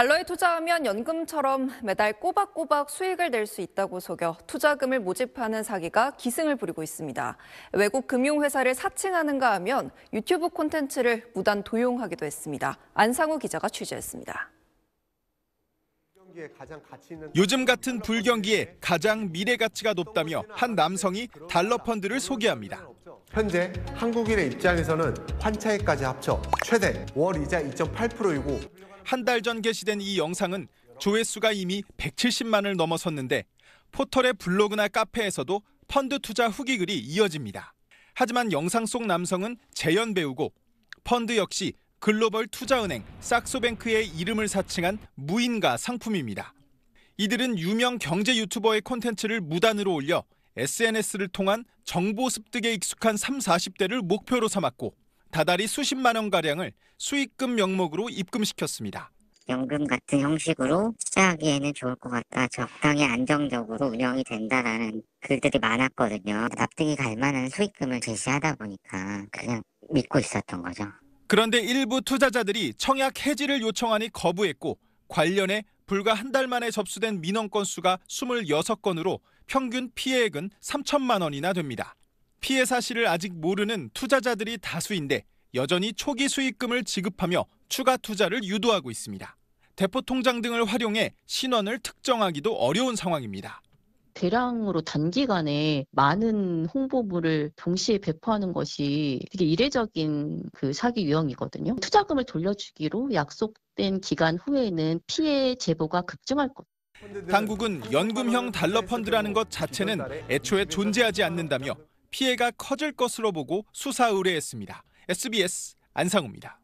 달러에 투자하면 연금처럼 매달 꼬박꼬박 수익을 낼 수 있다고 속여 투자금을 모집하는 사기가 기승을 부리고 있습니다. 외국 금융회사를 사칭하는가 하면 유튜브 콘텐츠를 무단 도용하기도 했습니다. 안상우 기자가 취재했습니다. 요즘 같은 불경기에 가장 미래 가치가 높다며 한 남성이 달러 펀드를 소개합니다. 현재 한국인의 입장에서는 환차액까지 합쳐 최대 월 이자 2.8%이고 한달전 게시된 이 영상은 조회수가 이미 170만을 넘어섰는데 포털의 블로그나 카페에서도 펀드 투자 후기 글이 이어집니다. 하지만 영상 속 남성은 재현 배우고 펀드 역시 글로벌 투자은행 싹소뱅크의 이름을 사칭한 무인가 상품입니다. 이들은 유명 경제 유튜버의 콘텐츠를 무단으로 올려 SNS를 통한 정보 습득에 익숙한 3, 40대를 목표로 삼았고 다달이 수십만 원가량을 수익금 명목으로 입금시켰습니다. 연금 같은 형식으로 투자하기에는 좋을 것 같다. 적당히 안정적으로 운영이 된다라는 글들이 많았거든요. 납득이 갈 만한 수익금을 제시하다 보니까 그냥 믿고 있었던 거죠. 그런데 일부 투자자들이 청약 해지를 요청하니 거부했고 관련해 불과 한 달 만에 접수된 민원 건수가 26건으로 평균 피해액은 3천만 원이나 됩니다. 피해 사실을 아직 모르는 투자자들이 다수인데 여전히 초기 수익금을 지급하며 추가 투자를 유도하고 있습니다. 대포 통장 등을 활용해 신원을 특정하기도 어려운 상황입니다. 대량으로 단기간에 많은 홍보물을 동시에 배포하는 것이 되게 이례적인 그 사기 유형이거든요. 투자금을 돌려주기로 약속된 기간 후에는 피해 제보가 급증할 것. 당국은 연금형 달러 펀드라는 것 자체는 애초에 존재하지 않는다며 피해가 커질 것으로 보고 수사 의뢰했습니다. SBS 안상우입니다.